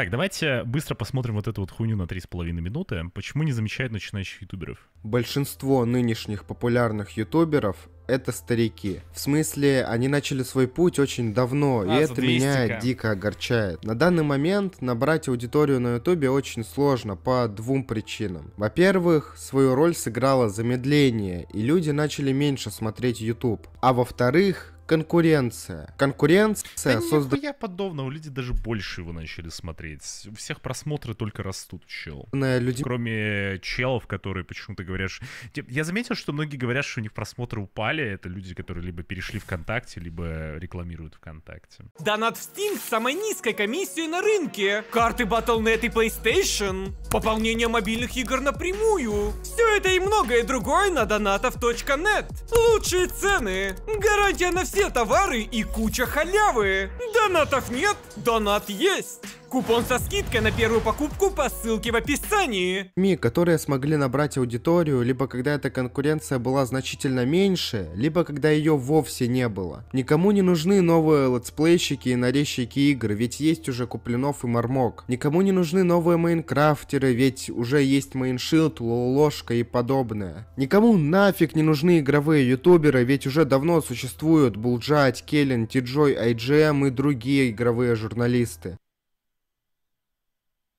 Так, давайте быстро посмотрим вот эту вот хуйню на 3,5 минуты. Почему не замечают начинающих ютуберов? Большинство нынешних популярных ютуберов — это старики. В смысле, они начали свой путь очень давно, а, и это 200 меня дико огорчает. На данный момент набрать аудиторию на ютубе очень сложно по двум причинам. Во-первых, свою роль сыграло замедление, и люди начали меньше смотреть ютуб. А во-вторых, конкуренция. Конкуренция да создана... Ну, я подобного, люди даже больше его начали смотреть. У всех просмотры только растут, чел. Люди... Кроме челов, которые почему-то говорят, Я заметил, что многие говорят, что у них просмотры упали. Это люди, которые либо перешли ВКонтакте, либо рекламируют ВКонтакте. Донат в Steam с самой низкой комиссией на рынке. Карты Battle.net и PlayStation. Пополнение мобильных игр напрямую. Все это и многое другое на донатов.нет. Лучшие цены. Гарантия на все все товары и куча халявы. Донатов нет, донат есть. Купон со скидкой на первую покупку по ссылке в описании. Ми, которые смогли набрать аудиторию, либо когда эта конкуренция была значительно меньше, либо когда ее вовсе не было. Никому не нужны новые летсплейщики и нарезчики игр, ведь есть уже Куплинов и Мармок. Никому не нужны новые Майнкрафтеры, ведь уже есть мейншилд, лолошка и подобное. Никому нафиг не нужны игровые ютуберы, ведь уже давно существуют Булджать, Келлен, Тиджой, IGM эм и другие игровые журналисты?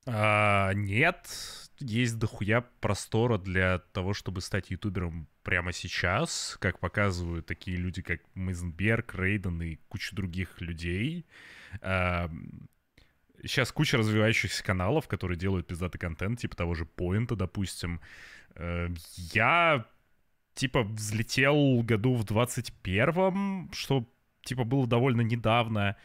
А, нет, есть дохуя простора для того, чтобы стать ютубером прямо сейчас, как показывают такие люди, как Мизенберг, Рейден и куча других людей. А, сейчас куча развивающихся каналов, которые делают пиздатый контент, типа того же Поинта, допустим. Э, я типа, взлетел году в 21-м, что, типа, было довольно недавно.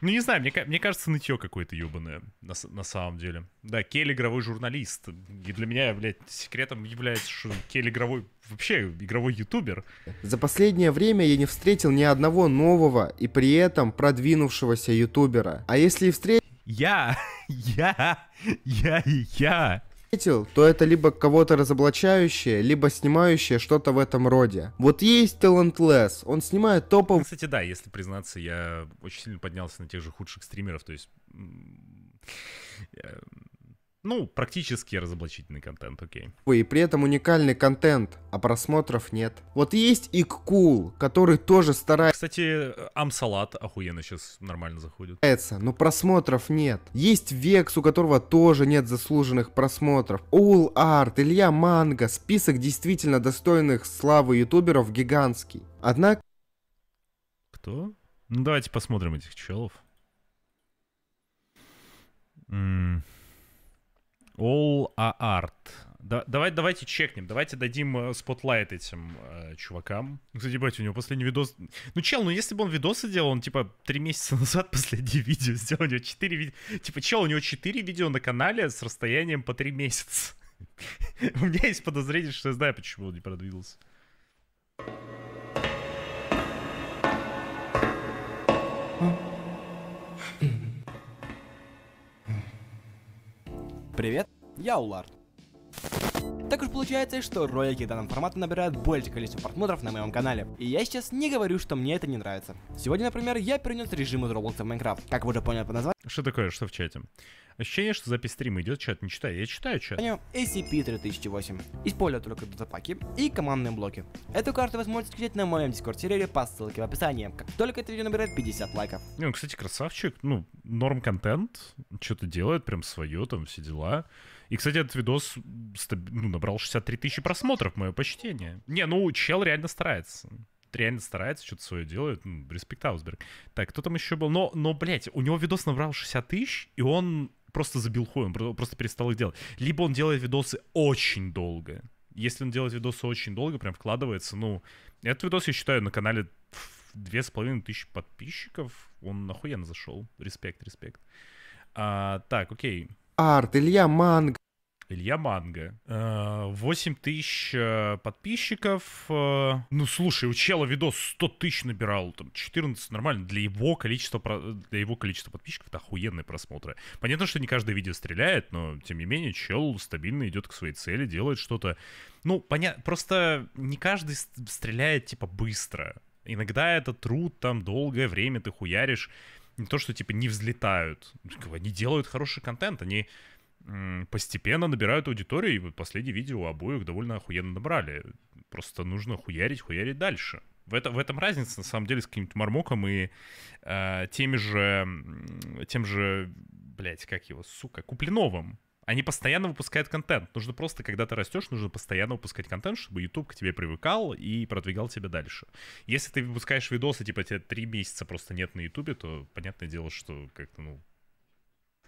Ну, не знаю, мне, мне кажется, нытье какое-то ебаное, на, на самом деле. Да, Кель игровой журналист. И для меня, блядь, секретом является, что Кель игровой, вообще игровой ютубер. За последнее время я не встретил ни одного нового и при этом продвинувшегося ютубера. А если и встретил... Я, я, я и я заметил, то это либо кого-то разоблачающее, либо снимающее что-то в этом роде. Вот есть Talentless, он снимает топов. Ну, кстати, да, если признаться, я очень сильно поднялся на тех же худших стримеров, то есть... Ну, практически разоблачительный контент, окей. И при этом уникальный контент, а просмотров нет. Вот есть Иккул, который тоже старается... Кстати, Амсалат охуенно сейчас нормально заходит. Но просмотров нет. Есть Векс, у которого тоже нет заслуженных просмотров. All Арт, Илья Манго. Список действительно достойных славы ютуберов гигантский. Однако... Кто? Ну, давайте посмотрим этих челов. М All Art. Да, давай, давайте чекнем, давайте дадим э, спотлайт этим э, чувакам. Кстати, бать, у него последний видос... Ну, чел, ну если бы он видосы делал, он, типа, три месяца назад последнее видео сделал, у него четыре видео... Типа, чел, у него четыре видео на канале с расстоянием по три месяца. У меня есть подозрение, что я знаю, почему он не продвинулся. Mm. Привет, я Улард. Так уж получается, что ролики данного формата набирают большее количество просмотров на моем канале. И я сейчас не говорю, что мне это не нравится. Сегодня, например, я перенес режим из Roblox в Minecraft. Как вы уже поняли по названию. Что такое, что в чате? Ощущение, что запись стрима идет, чат не читаю. Я читаю чат. SCP-3008. Использую только датапаки и командные блоки. Эту карту вы сможете скачать на моем дискорд-сервере по ссылке в описании, как только это видео набирает 50 лайков. Ну, кстати, красавчик. Ну, норм контент. Что-то делает, прям свое, там все дела. И, кстати, этот видос ну, набрал 63 тысячи просмотров, мое почтение. Не, ну, чел реально старается. Реально старается, что-то свое делает. Ну, респект Аусберг. Так, кто там еще был? Но, но, блядь, у него видос набрал 60 тысяч, и он просто забил хуй, он просто перестал их делать. Либо он делает видосы очень долго. Если он делает видосы очень долго, прям вкладывается, ну... Этот видос, я считаю, на канале две с половиной тысячи подписчиков. Он нахуенно зашел. Респект, респект. А, так, окей. Арт, Илья Манг. Илья Манго. 8 э, тысяч э, подписчиков. Э, ну, слушай, у чела видос 100 тысяч набирал, там, 14, нормально. Для его количества, для его количества подписчиков это охуенные просмотры. Понятно, что не каждое видео стреляет, но, тем не менее, чел стабильно идет к своей цели, делает что-то. Ну, понятно, просто не каждый стреляет, типа, быстро. Иногда это труд, там, долгое время ты хуяришь. Не то, что, типа, не взлетают. Они делают хороший контент, они постепенно набирают аудиторию, и вот последнее видео обоих довольно охуенно набрали. Просто нужно хуярить, хуярить дальше. В, это, в этом разница, на самом деле, с каким то Мармоком и э, теми же, тем же, блядь, как его, сука, Куплиновым. Они постоянно выпускают контент. Нужно просто, когда ты растешь, нужно постоянно выпускать контент, чтобы YouTube к тебе привыкал и продвигал тебя дальше. Если ты выпускаешь видосы, типа, тебе три месяца просто нет на YouTube, то понятное дело, что как-то, ну,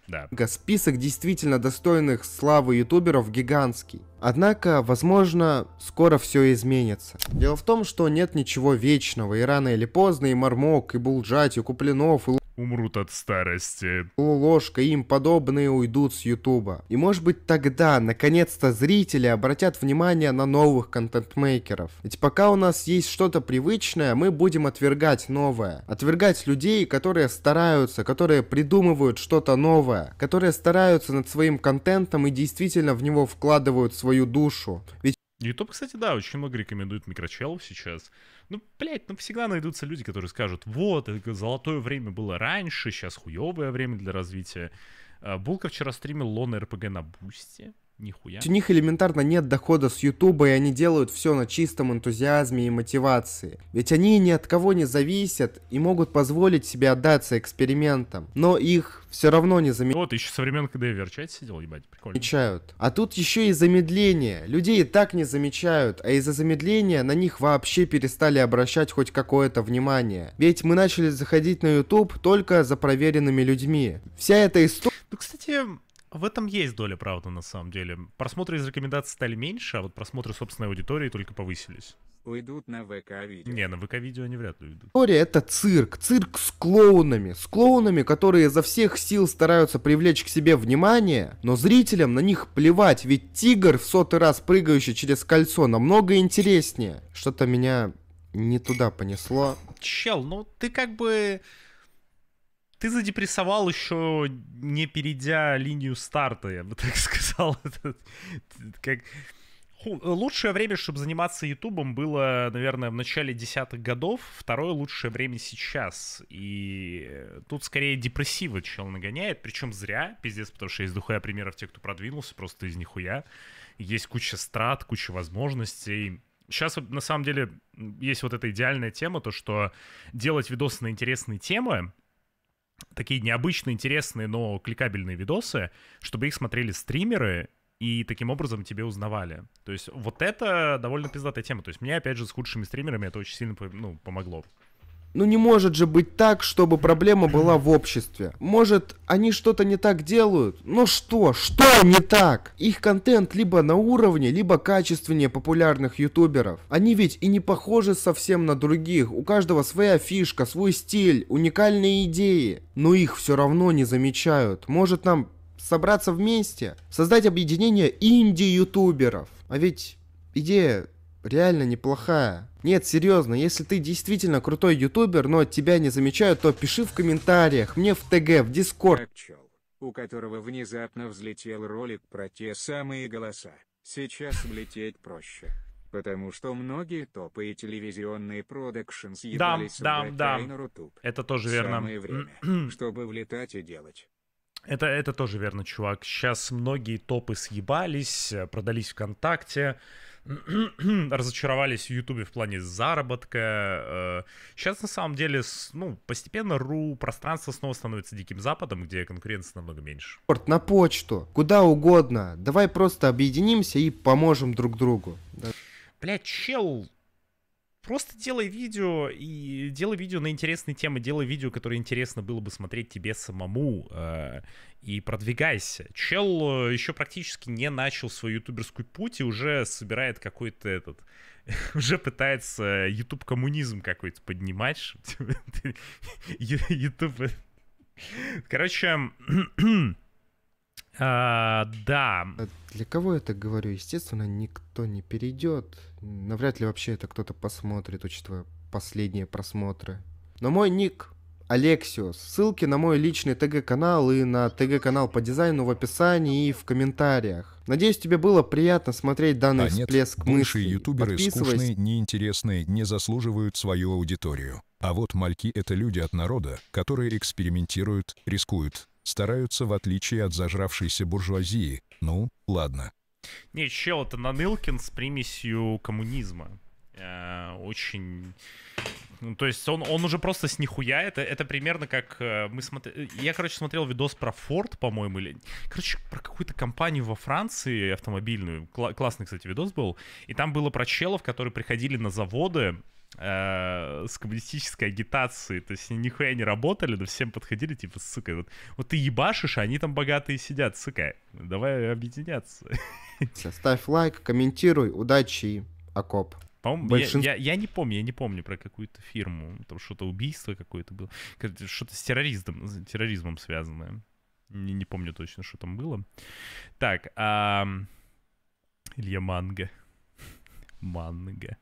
да. Список действительно достойных славы ютуберов гигантский. Однако, возможно, скоро все изменится. Дело в том, что нет ничего вечного, и рано или поздно и Мармок, и Булджать, и Куплинов, и умрут от старости. Лолошка им подобные уйдут с Ютуба. И может быть тогда, наконец-то, зрители обратят внимание на новых контент-мейкеров. Ведь пока у нас есть что-то привычное, мы будем отвергать новое. Отвергать людей, которые стараются, которые придумывают что-то новое, которые стараются над своим контентом и действительно в него вкладывают свою душу. Ведь YouTube, кстати, да, очень много рекомендует микрочелов сейчас. Ну, блядь, ну всегда найдутся люди, которые скажут, вот, это золотое время было раньше, сейчас хуевое время для развития. А, Булка вчера стримил лон РПГ на бусте. Нихуя. У них элементарно нет дохода с Ютуба, и они делают все на чистом энтузиазме и мотивации. Ведь они ни от кого не зависят и могут позволить себе отдаться экспериментам. Но их все равно не замечают. Ну вот, еще со времен, когда я в сидел, ебать, прикольно. Замечают. А тут еще и замедление. Людей и так не замечают, а из-за замедления на них вообще перестали обращать хоть какое-то внимание. Ведь мы начали заходить на YouTube только за проверенными людьми. Вся эта история... Ну, кстати, в этом есть доля правды, на самом деле. Просмотры из рекомендаций стали меньше, а вот просмотры собственной аудитории только повысились. Уйдут на ВК-видео. Не, на ВК-видео они вряд ли уйдут. История — это цирк. Цирк с клоунами. С клоунами, которые изо всех сил стараются привлечь к себе внимание, но зрителям на них плевать, ведь тигр в сотый раз прыгающий через кольцо намного интереснее. Что-то меня не туда понесло. Чел, ну ты как бы ты задепрессовал еще не перейдя линию старта, я бы так сказал. как... Лучшее время, чтобы заниматься Ютубом, было, наверное, в начале десятых годов. Второе лучшее время сейчас. И тут скорее депрессива чел нагоняет. Причем зря, пиздец, потому что есть духуя примеров тех, кто продвинулся просто из нихуя. Есть куча страт, куча возможностей. Сейчас, на самом деле, есть вот эта идеальная тема, то, что делать видосы на интересные темы — такие необычные, интересные, но кликабельные видосы, чтобы их смотрели стримеры, и таким образом тебе узнавали. То есть вот это довольно пиздатая тема. То есть мне, опять же, с худшими стримерами это очень сильно ну, помогло. Ну не может же быть так, чтобы проблема была в обществе. Может, они что-то не так делают? Но ну что? Что не так? Их контент либо на уровне, либо качественнее популярных ютуберов. Они ведь и не похожи совсем на других. У каждого своя фишка, свой стиль, уникальные идеи. Но их все равно не замечают. Может нам собраться вместе? Создать объединение инди-ютуберов? А ведь идея реально неплохая. Нет, серьезно, если ты действительно крутой ютубер, но тебя не замечают, то пиши в комментариях, мне в ТГ, в Дискорд. Чел, у которого внезапно взлетел ролик про те самые голоса, сейчас влететь проще. Потому что многие топы и телевизионные продакшн съедались да, да, да. на Рутуб. Это тоже верно. Самое время, чтобы влетать и делать. Это, это тоже верно, чувак. Сейчас многие топы съебались, продались ВКонтакте. разочаровались в Ютубе в плане заработка. Э, сейчас, на самом деле, ну, постепенно ру пространство снова становится диким западом, где конкуренция намного меньше. На почту, куда угодно. Давай просто объединимся и поможем друг другу. Блять, чел просто делай видео и делай видео на интересные темы, делай видео, которое интересно было бы смотреть тебе самому э, и продвигайся. Чел э, еще практически не начал свой ютуберский путь и уже собирает какой-то этот уже пытается ютуб коммунизм какой-то поднимать. ютуб, Короче, А, да. Э, для кого я так говорю? Естественно, никто не перейдет. Навряд ли вообще это кто-то посмотрит, учитывая последние просмотры. Но мой ник Алексиус. Ссылки на мой личный ТГ-канал и на ТГ-канал по дизайну в описании и в комментариях. Надеюсь, тебе было приятно смотреть данный а всплеск нет, мыслей. ютуберы скучные, неинтересные, не заслуживают свою аудиторию. А вот мальки — это люди от народа, которые экспериментируют, рискуют, стараются, в отличие от зажравшейся буржуазии. Ну, ладно. Нет, чел, это Нанылкин с примесью коммунизма. Э, очень... Ну, то есть он, он уже просто с нихуя. Это, это примерно как э, мы смотрели... Я, короче, смотрел видос про Ford, по-моему, или... Короче, про какую-то компанию во Франции автомобильную. Кла- классный, кстати, видос был. И там было про челов, которые приходили на заводы э, с коммунистической агитацией, то есть они нихуя не работали, но всем подходили, типа, сука, вот, вот ты ебашишь, а они там богатые сидят, сука, давай объединяться. Ставь лайк, комментируй, удачи, окоп. По-моему, Большин... я, я, я не помню, я не помню про какую-то фирму, там что-то убийство какое-то было, что-то с терроризмом, с терроризмом связанное. Не, не помню точно, что там было. Так, а... Илья Манга. Манга.